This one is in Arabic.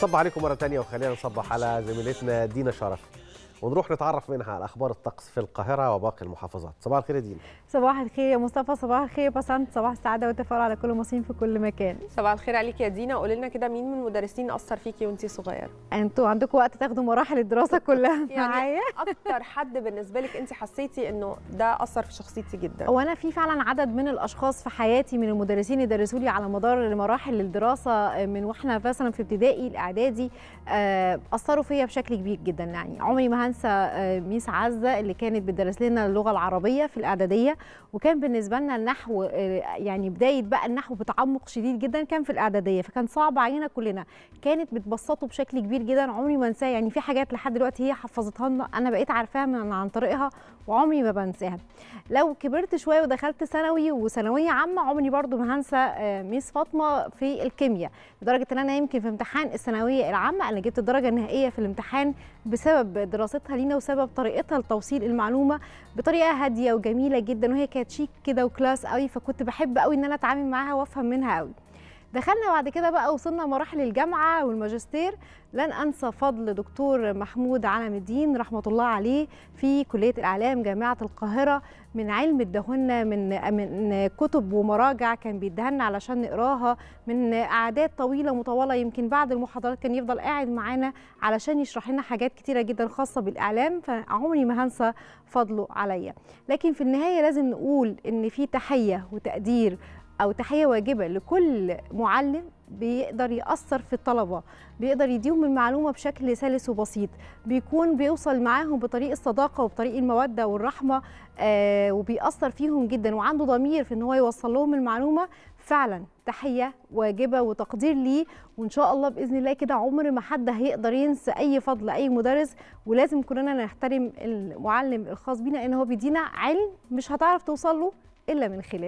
صب عليكم مره ثانيه وخلينا نصبح على زميلتنا دينا شرف ونروح نتعرف منها على اخبار الطقس في القاهره وباقي المحافظات صباح الخير يا دينا صباح الخير يا مصطفى صباح الخير يا بسنت صباح السعاده والتفاؤل على كل مصين في كل مكان صباح الخير عليك يا دينا قولي لنا كده مين من المدرسين اثر فيكي وانت صغيره انتوا عندكم وقت تاخدوا مراحل الدراسه كلها يعني معايا اكتر حد بالنسبه لك انت حسيتي انه ده اثر في شخصيتي جدا وانا في فعلا عدد من الاشخاص في حياتي من المدرسين درسوا لي على مدار المراحل الدراسه آه، من واحنا مثلا في ابتدائي الاعدادي آه، اثروا فيا بشكل كبير جدا يعني عمري ما المهندسه آه، ميس عزه اللي كانت بتدرس لنا اللغه العربيه في الاعداديه وكان بالنسبه لنا النحو آه، يعني بدايه بقى النحو بتعمق شديد جدا كان في الاعداديه فكان صعب علينا كلنا كانت بتبسطه بشكل كبير جدا عمري ما انساه يعني في حاجات لحد دلوقتي هي حفظتها لنا انا بقيت عارفاها من عن طريقها وعمري ما بنساها لو كبرت شويه ودخلت ثانوي وثانويه عامه عمري برده ما هنسى آه، ميس فاطمه في الكيمياء لدرجه ان انا يمكن في امتحان الثانويه العامه انا جبت الدرجه النهائيه في الامتحان بسبب دراستي قصتها لينا وسبب طريقتها لتوصيل المعلومه بطريقه هاديه وجميله جدا وهي كانت شيك كده وكلاس قوي فكنت بحب قوي ان انا اتعامل معاها وافهم منها قوي دخلنا بعد كده بقى وصلنا مراحل الجامعه والماجستير لن انسى فضل دكتور محمود علم الدين رحمه الله عليه في كليه الاعلام جامعه القاهره من علم الدهنة من من كتب ومراجع كان بيدهن علشان نقراها من قعدات طويله مطوله يمكن بعد المحاضرات كان يفضل قاعد معانا علشان يشرح لنا حاجات كتيره جدا خاصه بالاعلام فعمري ما هنسى فضله عليا لكن في النهايه لازم نقول ان في تحيه وتقدير او تحيه واجبه لكل معلم بيقدر ياثر في الطلبه بيقدر يديهم المعلومه بشكل سلس وبسيط بيكون بيوصل معاهم بطريق الصداقه وبطريق الموده والرحمه آه وبيأثر فيهم جدا وعنده ضمير في ان هو يوصل لهم المعلومه فعلا تحيه واجبه وتقدير ليه وان شاء الله باذن الله كده عمر ما حد هيقدر ينسى اي فضل اي مدرس ولازم كلنا نحترم المعلم الخاص بينا ان هو بيدينا علم مش هتعرف توصل له الا من خلاله